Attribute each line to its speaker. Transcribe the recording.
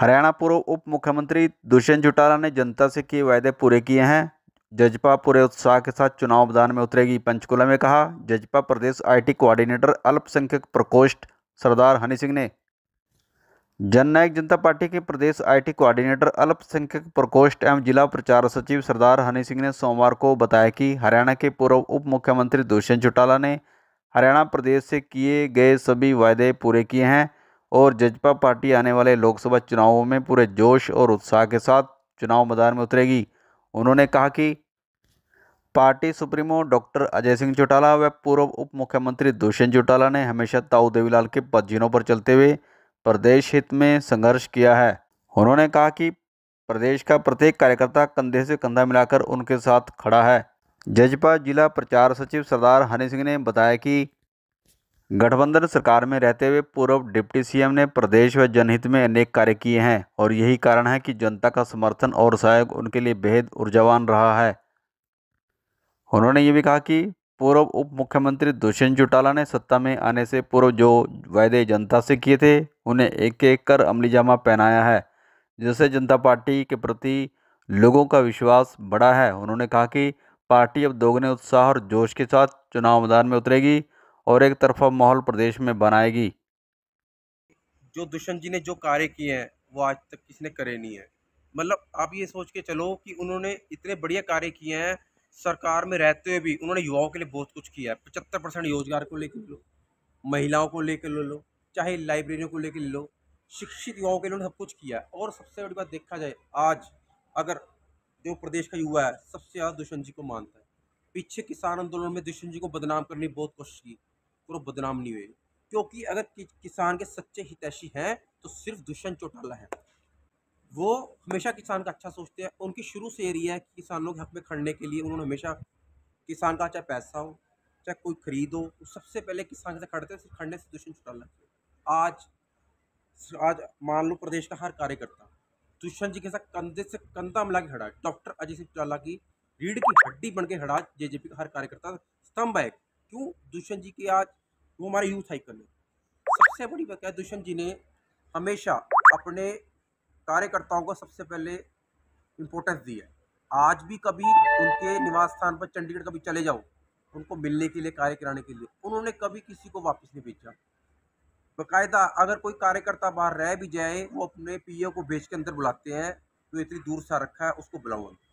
Speaker 1: हरियाणा पूर्व उप मुख्यमंत्री दुष्यंत चौटाला ने जनता से किए वायदे पूरे किए हैं जजपा पूरे उत्साह के साथ चुनाव मैदान में उतरेगी पंचकुला में कहा जजपा प्रदेश आईटी कोऑर्डिनेटर अल्पसंख्यक प्रकोष्ठ सरदार हनी सिंह ने जननायक जनता पार्टी के प्रदेश आईटी कोऑर्डिनेटर अल्पसंख्यक प्रकोष्ठ एवं जिला प्रचार सचिव सरदार हनी सिंह ने सोमवार को बताया कि हरियाणा के पूर्व उप मुख्यमंत्री दुष्यंत चौटाला ने हरियाणा प्रदेश से किए गए सभी वायदे पूरे किए हैं और जजपा पार्टी आने वाले लोकसभा चुनावों में पूरे जोश और उत्साह के साथ चुनाव मैदान में उतरेगी उन्होंने कहा कि party supremo doctor Ajay Singh Chautala व पूर्व उप मुख्यमंत्री दुष्यंत चौटाला ने हमेशा ताऊ देवीलाल के पदजीनों पर चलते हुए प्रदेश हित में संघर्ष किया है उन्होंने कहा कि प्रदेश का प्रत्येक कार्यकर्ता कंधे से कंधा मिलाकर उनके साथ खड़ा है जजपा जिला प्रचार सचिव सरदार हनी सिंह ने बताया कि गठबंधन सरकार में रहते हुए पूर्व डिप्टी सीएम ने प्रदेश व जनहित में अनेक कार्य किए हैं और यही कारण है कि जनता का समर्थन और सहयोग उनके लिए बेहद ऊर्जावान रहा है उन्होंने ये भी कहा कि पूर्व उप मुख्यमंत्री दुष्यंत चौटाला ने सत्ता में आने से पूर्व जो वायदे जनता से किए थे उन्हें एक एक कर अमलीजामा पहनाया है जिससे जनता पार्टी के प्रति लोगों का विश्वास बढ़ा है उन्होंने कहा कि पार्टी अब दोगुने उत्साह और जोश के साथ चुनाव मैदान में उतरेगी और एक तरफा माहौल प्रदेश में बनाएगी
Speaker 2: जो दुष्यंत जी ने जो कार्य किए हैं वो आज तक किसी ने करे नहीं है मतलब आप ये सोच के चलो कि उन्होंने इतने बढ़िया कार्य किए हैं सरकार में रहते हुए भी उन्होंने युवाओं के लिए बहुत कुछ किया है पचहत्तर परसेंट रोजगार को लेकर लो महिलाओं को लेकर ले लो चाहे लाइब्रेरियों को लेकर लो शिक्षित युवाओं के लिए उन्होंने सब कुछ किया है और सबसे बड़ी बात देखा जाए आज अगर जो प्रदेश का युवा है सबसे ज़्यादा दुष्यंत जी को मानता है पीछे किसान आंदोलन में दुष्यंत जी को बदनाम करने की बहुत कोशिश की तो वो बदनाम नहीं हुए क्योंकि अगर कि, किसान के सच्चे हितैषी हैं तो सिर्फ दुष्यंत चौटाला है वो हमेशा किसान का अच्छा सोचते हैं उनकी शुरू से ये रही है कि किसान लोग हक में खड़ने के लिए उन्होंने हमेशा किसान का चाहे पैसा हो चाहे कोई खरीद हो सबसे पहले किसान के साथ खड़ते हैं खड़ने से दुष्यंत चौटाला आज आज मान लो प्रदेश का हर कार्यकर्ता दुष्यंत जी के साथ कंधे से कंधा मिला के खड़ा डॉक्टर अजय सिंह चौटाला की रीढ़ की हड्डी बन के खड़ा पी का हर कार्यकर्ता स्तंभ है क्यों दुष्यंत जी की आज वो हमारा यूथ हाइक कर लेते सबसे बड़ी बात क्या दुष्यंत जी ने हमेशा अपने कार्यकर्ताओं को सबसे पहले इम्पोर्टेंस दी है आज भी कभी उनके निवास स्थान पर चंडीगढ़ कभी चले जाओ उनको मिलने के लिए कार्य कराने के लिए उन्होंने कभी किसी को वापस नहीं भेजा बाकायदा अगर कोई कार्यकर्ता बाहर रह भी जाए वो अपने पीओ को भेज के अंदर बुलाते हैं तो इतनी दूर सा रखा है उसको बुलाओ अंदर